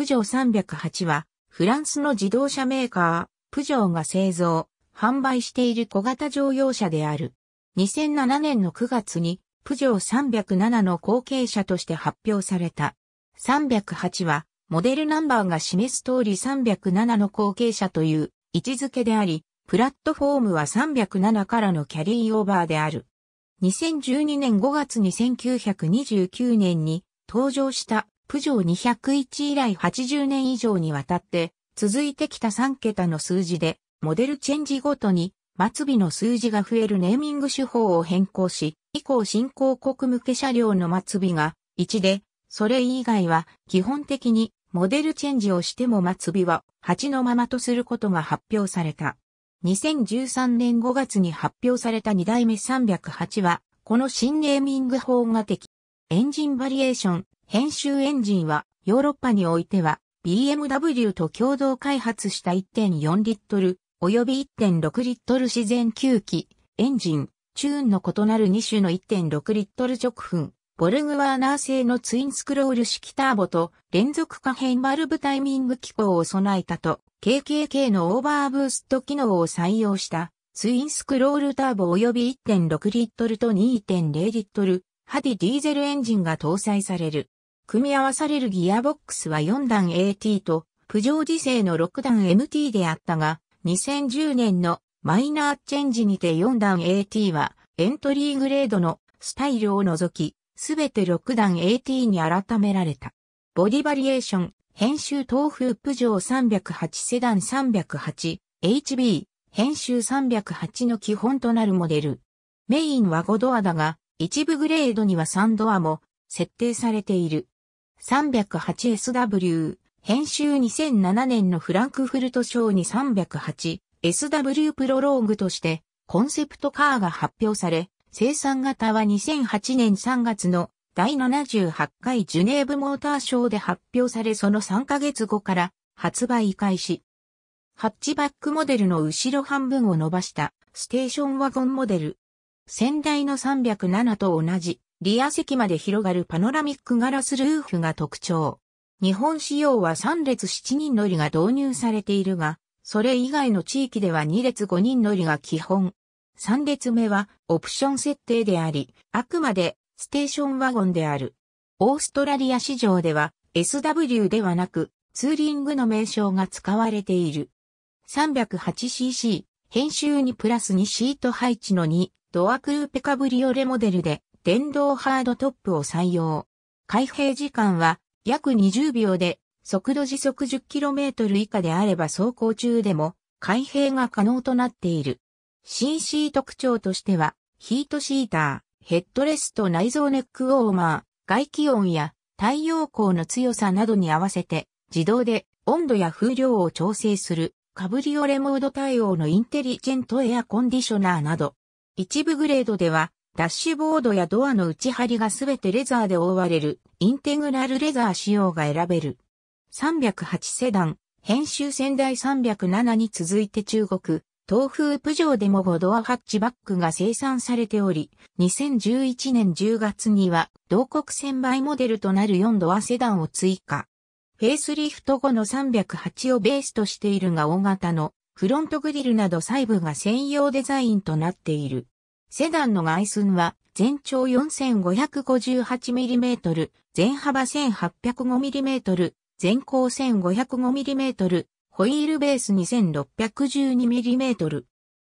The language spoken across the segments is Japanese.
プジョー308は、フランスの自動車メーカー、プジョーが製造、販売している小型乗用車である。2007年の9月に、プジョー307の後継者として発表された。308は、モデルナンバーが示す通り307の後継者という位置づけであり、プラットフォームは307からのキャリーオーバーである。2012年5月に1929年に登場したプジョー201以来80年以上にわたって続いてきた3桁の数字で、モデルチェンジごとに末尾の数字が増えるネーミング手法を変更し、以降新興国向け車両の末尾が1で、それ以外は基本的にモデルチェンジをしても末尾は8のままとすることが発表された。2013年5月に発表された2代目308は、この新ネーミング法が的。エンジンバリエーション、編集エンジンはヨーロッパにおいては BMW と共同開発した1.4リットル及び1.6リットル自然吸気エンジン、チューンの異なる2種の1.6リットル直噴、ボルグワーナー製のツインスクロール式ターボと連続可変バルブタイミング機構を備えたと KKK のオーバーブースト機能を採用したツインスクロールターボ及び1.6リットルと2.0リットルハディディーゼルエンジンが搭載される。組み合わされるギアボックスは4段 AT と、プジョー時世の6段 MT であったが、2010年のマイナーチェンジにて4段 AT は、エントリーグレードのスタイルを除き、すべて6段 AT に改められた。ボディバリエーション、編集東風プジョー308セダン 308HB、編集308の基本となるモデル。メインは5ドアだが、一部グレードには3ドアも設定されている。308SW、編集2007年のフランクフルト賞に 308SW プロローグとして、コンセプトカーが発表され、生産型は2008年3月の第78回ジュネーブモーターショーで発表されその3ヶ月後から発売開始。ハッチバックモデルの後ろ半分を伸ばしたステーションワゴンモデル。先代の307と同じリア席まで広がるパノラミックガラスルーフが特徴。日本仕様は3列7人乗りが導入されているが、それ以外の地域では2列5人乗りが基本。3列目はオプション設定であり、あくまでステーションワゴンである。オーストラリア市場では SW ではなくツーリングの名称が使われている。308cc、編集にプラス2シート配置の2、ドアクルーペカブリオレモデルで電動ハードトップを採用。開閉時間は約20秒で、速度時速 10km 以下であれば走行中でも開閉が可能となっている。CC 特徴としては、ヒートシーター、ヘッドレスト内蔵ネックウォーマー、外気温や太陽光の強さなどに合わせて、自動で温度や風量を調整する、カブリオレモード対応のインテリジェントエアコンディショナーなど、一部グレードでは、ダッシュボードやドアの内張りがすべてレザーで覆われる、インテグラルレザー仕様が選べる。308セダン、編集仙台307に続いて中国、東風プジョーでも5ドアハッチバックが生産されており、2011年10月には、同国専売モデルとなる4ドアセダンを追加。フェイスリフト後の308をベースとしているが大型のフロントグリルなど細部が専用デザインとなっている。セダンの外寸は全長 4558mm、全幅 1805mm、全高 1505mm、ホイールベース 2612mm。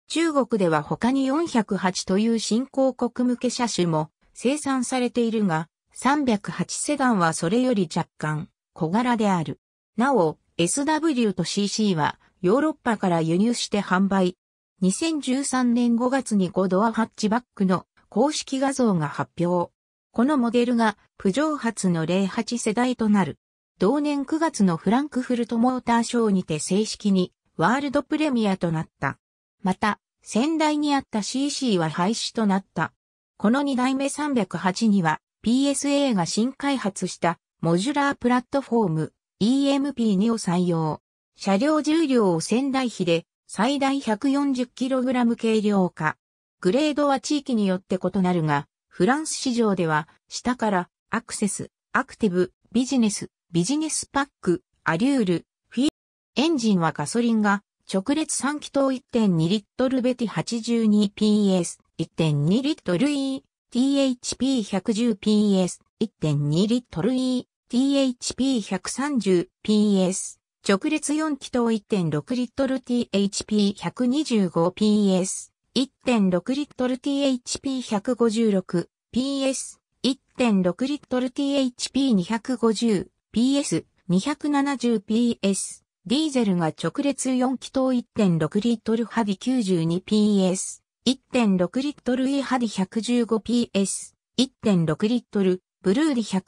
中国では他に408という新興国向け車種も生産されているが、308セダンはそれより若干小柄である。なお、SW と CC はヨーロッパから輸入して販売、2013年5月に5ドアハッチバックの公式画像が発表。このモデルがプジョー発の08世代となる。同年9月のフランクフルトモーターショーにて正式にワールドプレミアとなった。また、先代にあった CC は廃止となった。この2代目308には PSA が新開発したモジュラープラットフォーム EMP2 を採用。車両重量を仙台比で最大 140kg 軽量化。グレードは地域によって異なるが、フランス市場では、下から、アクセス、アクティブ、ビジネス、ビジネスパック、アリュール、フィー、エンジンはガソリンが、直列3気筒1.2リットルベティ 82PS、1.2リットル E、THP110PS、1.2リットル E、THP130PS、直列4気筒1.6リットル THP125PS、1.6リットル THP156PS、1.6リットル THP250PS、270PS、ディーゼルが直列4気筒1.6リットルハビィ 92PS、1.6リットルイハビィ 115PS、1.6リットルブルーディ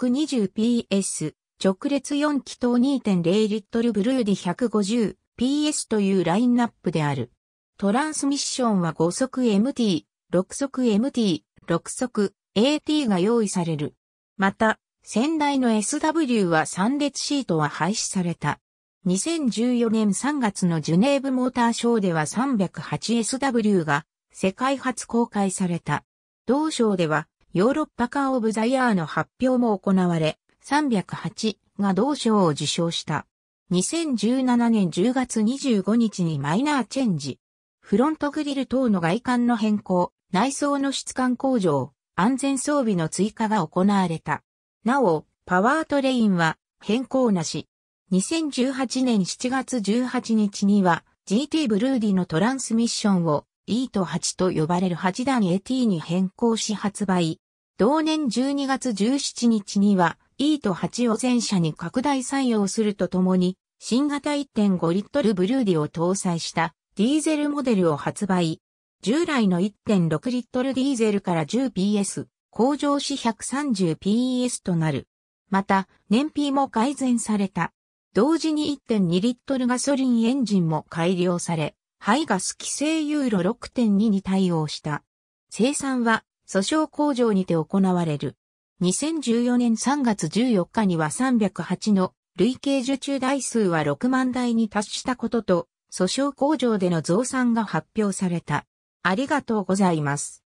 120PS、直列4気筒2.0リットルブルーディ 150PS というラインナップである。トランスミッションは5速 MT、6速 MT、6速 AT が用意される。また、先代の SW は3列シートは廃止された。2014年3月のジュネーブモーターショーでは 308SW が世界初公開された。同賞ではヨーロッパカーオブザイヤーの発表も行われ、308が同賞を受賞した。2017年10月25日にマイナーチェンジ。フロントグリル等の外観の変更、内装の質感向上、安全装備の追加が行われた。なお、パワートレインは変更なし。2018年7月18日には GT ブルーディのトランスミッションを E と8と呼ばれる8段 AT に変更し発売。同年12月17日には E と8を全車に拡大採用するとともに、新型1.5リットルブルーディを搭載したディーゼルモデルを発売。従来の1.6リットルディーゼルから 10PS、向上し 130PS となる。また、燃費も改善された。同時に1.2リットルガソリンエンジンも改良され、排ガス規制ユーロ6.2に対応した。生産は、訴訟工場にて行われる。2014年3月14日には308の累計受注台数は6万台に達したことと、訴訟工場での増産が発表された。ありがとうございます。